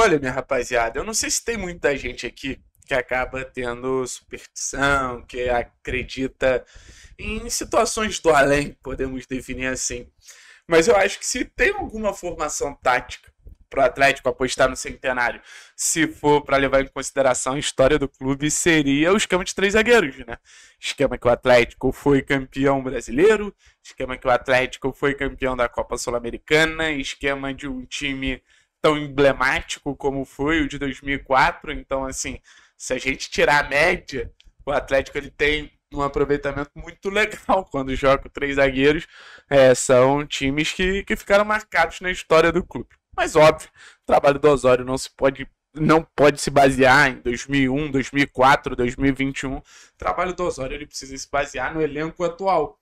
Olha, minha rapaziada, eu não sei se tem muita gente aqui que acaba tendo superstição, que acredita em situações do além, podemos definir assim. Mas eu acho que se tem alguma formação tática para o Atlético apostar no centenário, se for para levar em consideração a história do clube, seria o esquema de três zagueiros, né? Esquema que o Atlético foi campeão brasileiro, esquema que o Atlético foi campeão da Copa Sul-Americana, esquema de um time tão emblemático como foi o de 2004. Então, assim, se a gente tirar a média, o Atlético ele tem um aproveitamento muito legal quando joga três zagueiros. É, são times que, que ficaram marcados na história do clube. Mas óbvio, o trabalho do Osório não se pode não pode se basear em 2001, 2004, 2021. O trabalho do Osório ele precisa se basear no elenco atual.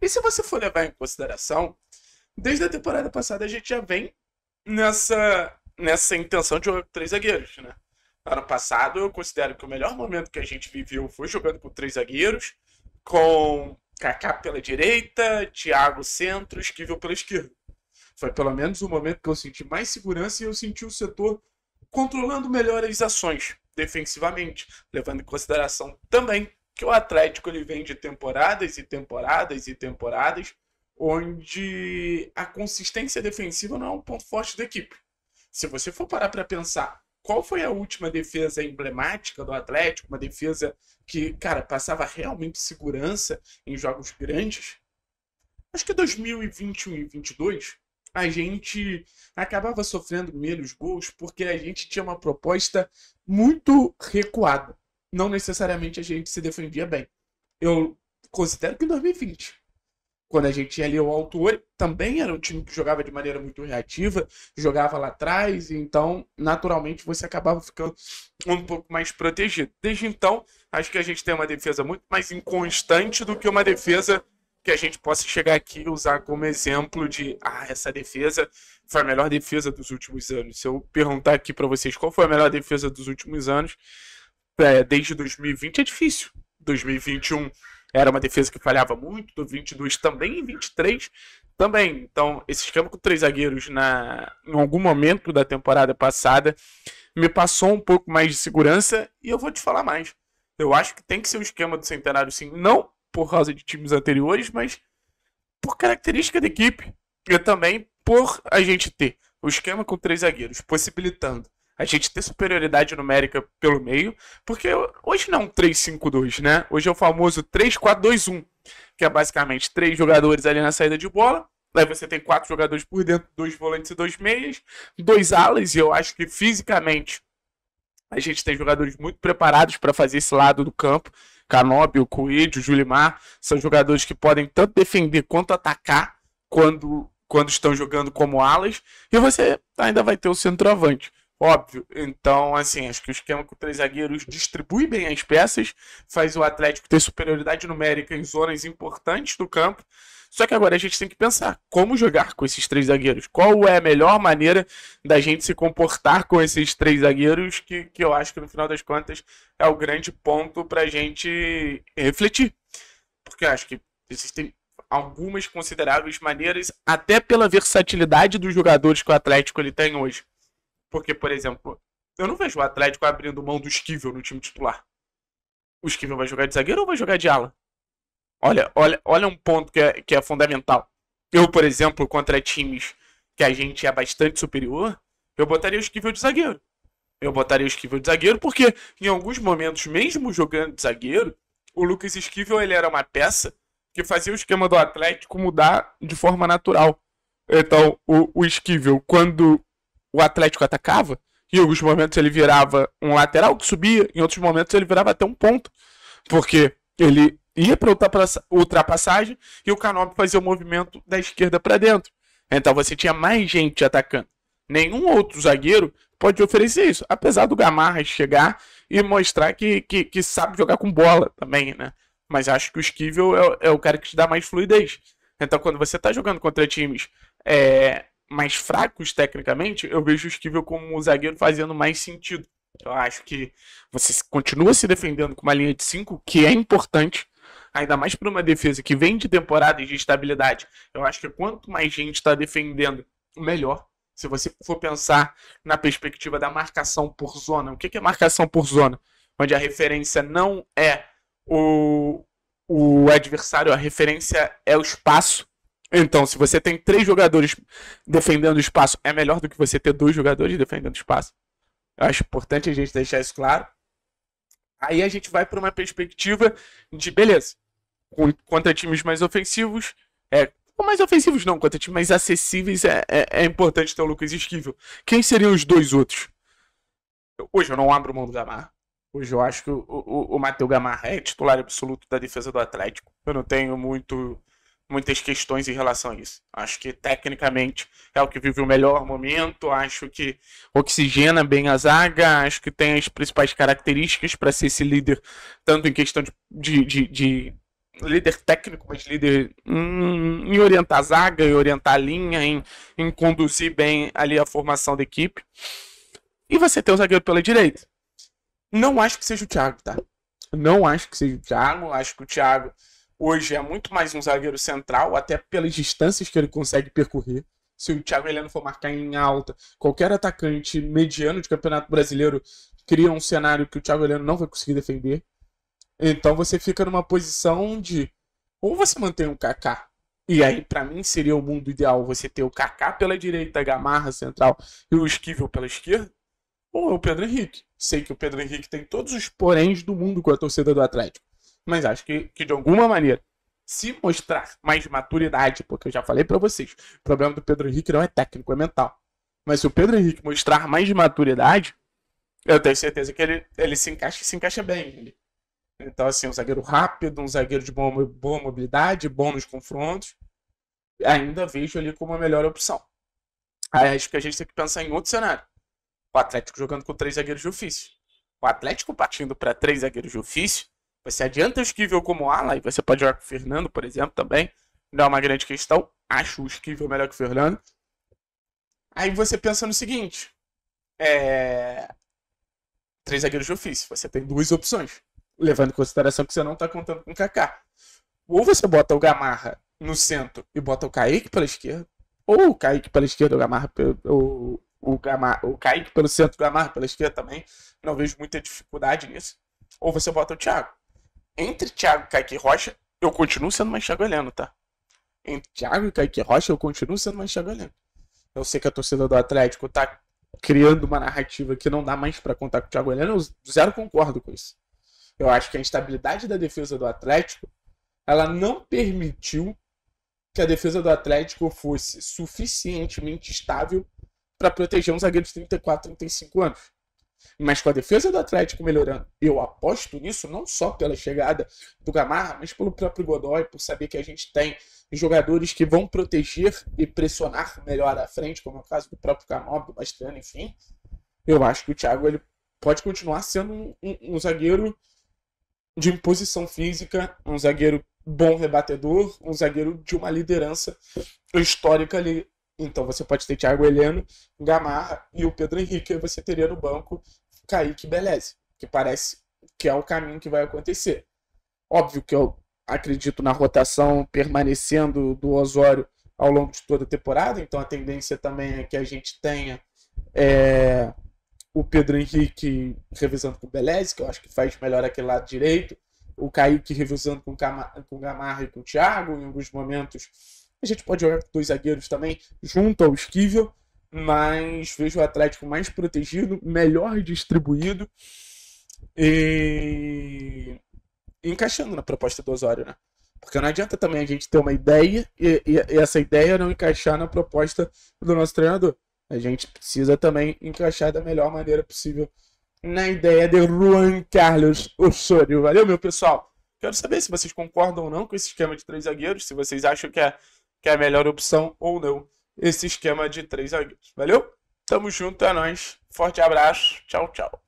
E se você for levar em consideração, desde a temporada passada a gente já vem nessa, nessa intenção de jogar com três zagueiros, né? Ano passado, eu considero que o melhor momento que a gente viveu foi jogando com três zagueiros, com Kaká pela direita, Thiago centro, Esquivel pela esquerda. Foi pelo menos o momento que eu senti mais segurança e eu senti o setor controlando melhor as ações defensivamente, levando em consideração também que o Atlético ele vem de temporadas e temporadas e temporadas onde a consistência defensiva não é um ponto forte da equipe. Se você for parar para pensar qual foi a última defesa emblemática do Atlético, uma defesa que, cara, passava realmente segurança em jogos grandes, acho que 2021 e 2022 a gente acabava sofrendo menos gols porque a gente tinha uma proposta muito recuada. Não necessariamente a gente se defendia bem. Eu considero que em 2020 quando a gente tinha ali o autor, também era um time que jogava de maneira muito reativa, jogava lá atrás, então, naturalmente, você acabava ficando um pouco mais protegido. Desde então, acho que a gente tem uma defesa muito mais inconstante do que uma defesa que a gente possa chegar aqui e usar como exemplo de, ah, essa defesa foi a melhor defesa dos últimos anos. Se eu perguntar aqui para vocês qual foi a melhor defesa dos últimos anos, é, desde 2020 é difícil. 2021 era uma defesa que falhava muito, do 22 também, e 23 também. Então, esse esquema com três zagueiros na, em algum momento da temporada passada me passou um pouco mais de segurança e eu vou te falar mais. Eu acho que tem que ser o um esquema do Centenário, sim, não por causa de times anteriores, mas por característica da equipe e também por a gente ter o esquema com três zagueiros, possibilitando a gente ter superioridade numérica pelo meio, porque hoje não é um 3-5-2, né? Hoje é o famoso 3-4-2-1, que é basicamente três jogadores ali na saída de bola, Aí você tem quatro jogadores por dentro, dois volantes e dois meias, dois alas, e eu acho que fisicamente a gente tem jogadores muito preparados para fazer esse lado do campo. Canóbio, Coelho, Julimar, são jogadores que podem tanto defender quanto atacar quando, quando estão jogando como alas. E você ainda vai ter o centroavante. Óbvio. Então, assim, acho que o esquema com três zagueiros distribui bem as peças, faz o Atlético ter superioridade numérica em zonas importantes do campo. Só que agora a gente tem que pensar como jogar com esses três zagueiros. Qual é a melhor maneira da gente se comportar com esses três zagueiros? Que, que eu acho que no final das contas é o grande ponto para a gente refletir. Porque acho que existem algumas consideráveis maneiras, até pela versatilidade dos jogadores que o Atlético ele tem hoje. Porque, por exemplo, eu não vejo o Atlético abrindo mão do Esquivel no time titular. O Esquivel vai jogar de zagueiro ou vai jogar de ala? Olha, olha, olha um ponto que é, que é fundamental. Eu, por exemplo, contra times que a gente é bastante superior, eu botaria o Esquivel de zagueiro. Eu botaria o Esquivel de zagueiro porque, em alguns momentos, mesmo jogando de zagueiro, o Lucas Esquivel ele era uma peça que fazia o esquema do Atlético mudar de forma natural. Então, o, o Esquivel, quando o Atlético atacava. Em alguns momentos ele virava um lateral que subia, em outros momentos ele virava até um ponto. Porque ele ia para ultrapassagem e o Canop fazia o movimento da esquerda para dentro. Então você tinha mais gente atacando. Nenhum outro zagueiro pode oferecer isso, apesar do Gamarra chegar e mostrar que, que, que sabe jogar com bola também, né? Mas acho que o Esquivel é, é, o cara que te dá mais fluidez. Então quando você está jogando contra times é, mais fracos tecnicamente, eu vejo o Esquivel como um zagueiro fazendo mais sentido. Eu acho que você continua se defendendo com uma linha de 5, que é importante, ainda mais para uma defesa que vem de temporada e de estabilidade. Eu acho que quanto mais gente está defendendo, melhor. Se você for pensar na perspectiva da marcação por zona, o que é marcação por zona? Onde a referência não é o, o adversário, a referência é o espaço então, se você tem três jogadores defendendo espaço, é melhor do que você ter dois jogadores defendendo espaço. Eu acho importante a gente deixar isso claro. Aí a gente vai para uma perspectiva de beleza. Contra times mais ofensivos, é, ou mais ofensivos não, contra times mais acessíveis, é, é, é importante ter o Lucas Esquivel. Quem seriam os dois outros? hoje eu não abro mão do gamar Hoje eu acho que o, o, o Matheus Gamar é titular absoluto da defesa do Atlético. Eu não tenho muito muitas questões em relação a isso. Acho que tecnicamente é o que vive o melhor momento, acho que oxigena bem a zaga, acho que tem as principais características para ser esse líder, tanto em questão de, de, de, de líder técnico, mas líder em, em, orientar a zaga, em orientar a linha, em, em conduzir bem ali a formação da equipe. E você tem o zagueiro pela direita. Não acho que seja o Thiago, tá? Não acho que seja o Thiago, acho que o Thiago hoje é muito mais um zagueiro central, até pelas distâncias que ele consegue percorrer. Se o Thiago Heleno for marcar em alta, qualquer atacante mediano de campeonato brasileiro cria um cenário que o Thiago Heleno não vai conseguir defender. Então você fica numa posição de ou você mantém o Kaká, e aí para mim seria o mundo ideal você ter o Kaká pela direita, a Gamarra central e o Esquivel pela esquerda, ou é o Pedro Henrique. Sei que o Pedro Henrique tem todos os poréns do mundo com a torcida do Atlético. Mas acho que, que de alguma maneira, se mostrar mais maturidade, porque eu já falei para vocês, o problema do Pedro Henrique não é técnico, é mental. Mas se o Pedro Henrique mostrar mais maturidade, eu tenho certeza que ele, ele se encaixa se encaixa bem. Ele. Então, assim, um zagueiro rápido, um zagueiro de boa, boa mobilidade, bom nos confrontos, ainda vejo ali como a melhor opção. Aí acho que a gente tem que pensar em outro cenário. O Atlético jogando com três zagueiros de ofício. O Atlético partindo para três zagueiros de ofício você adianta o Esquivel como ala e você pode jogar com o Fernando, por exemplo, também. Não é uma grande questão. Acho o Esquivel melhor que o Fernando. Aí você pensa no seguinte: é... três zagueiros de ofício. Você tem duas opções, levando em consideração que você não está contando com o Kaká. Ou você bota o Gamarra no centro e bota o Kaique pela esquerda, ou o Kaique pela esquerda, o Gamarra, o, o, Gamar o Kaique pelo centro, o Gamarra pela esquerda também. Não vejo muita dificuldade nisso. Ou você bota o Thiago entre Thiago, Kaique Rocha, eu continuo sendo mais Thiago Heleno, tá? Entre Thiago e Kaique Rocha, eu continuo sendo mais Thiago Heleno. Eu sei que a torcida do Atlético tá criando uma narrativa que não dá mais para contar com o Thiago Heleno, eu zero concordo com isso. Eu acho que a instabilidade da defesa do Atlético, ela não permitiu que a defesa do Atlético fosse suficientemente estável para proteger um zagueiro de 34, 35 anos mas com a defesa do Atlético melhorando, eu aposto nisso não só pela chegada do Gamarra, mas pelo próprio Godoy, por saber que a gente tem jogadores que vão proteger e pressionar melhor à frente, como é o caso do próprio Canob, do Bastiano, enfim. Eu acho que o Thiago ele pode continuar sendo um, um, um zagueiro de imposição física, um zagueiro bom rebatedor, um zagueiro de uma liderança histórica ali então você pode ter Thiago Heleno, Gamarra e o Pedro Henrique, e você teria no banco Kaique Beleze, que parece que é o caminho que vai acontecer. Óbvio que eu acredito na rotação permanecendo do Osório ao longo de toda a temporada, então a tendência também é que a gente tenha é, o Pedro Henrique revisando com o Beleze, que eu acho que faz melhor aquele lado direito, o Kaique revisando com o Gamarra e com o Thiago, em alguns momentos a gente pode jogar com dois zagueiros também, junto ao Esquivel, mas vejo o Atlético mais protegido, melhor distribuído e, encaixando na proposta do Osório, né? Porque não adianta também a gente ter uma ideia e, e, e essa ideia não encaixar na proposta do nosso treinador. A gente precisa também encaixar da melhor maneira possível na ideia de Juan Carlos Osório Valeu, meu pessoal! Quero saber se vocês concordam ou não com esse esquema de três zagueiros, se vocês acham que é que é a melhor opção ou não esse esquema de três zagueiros. Valeu? Tamo junto, é nóis. Forte abraço. Tchau, tchau.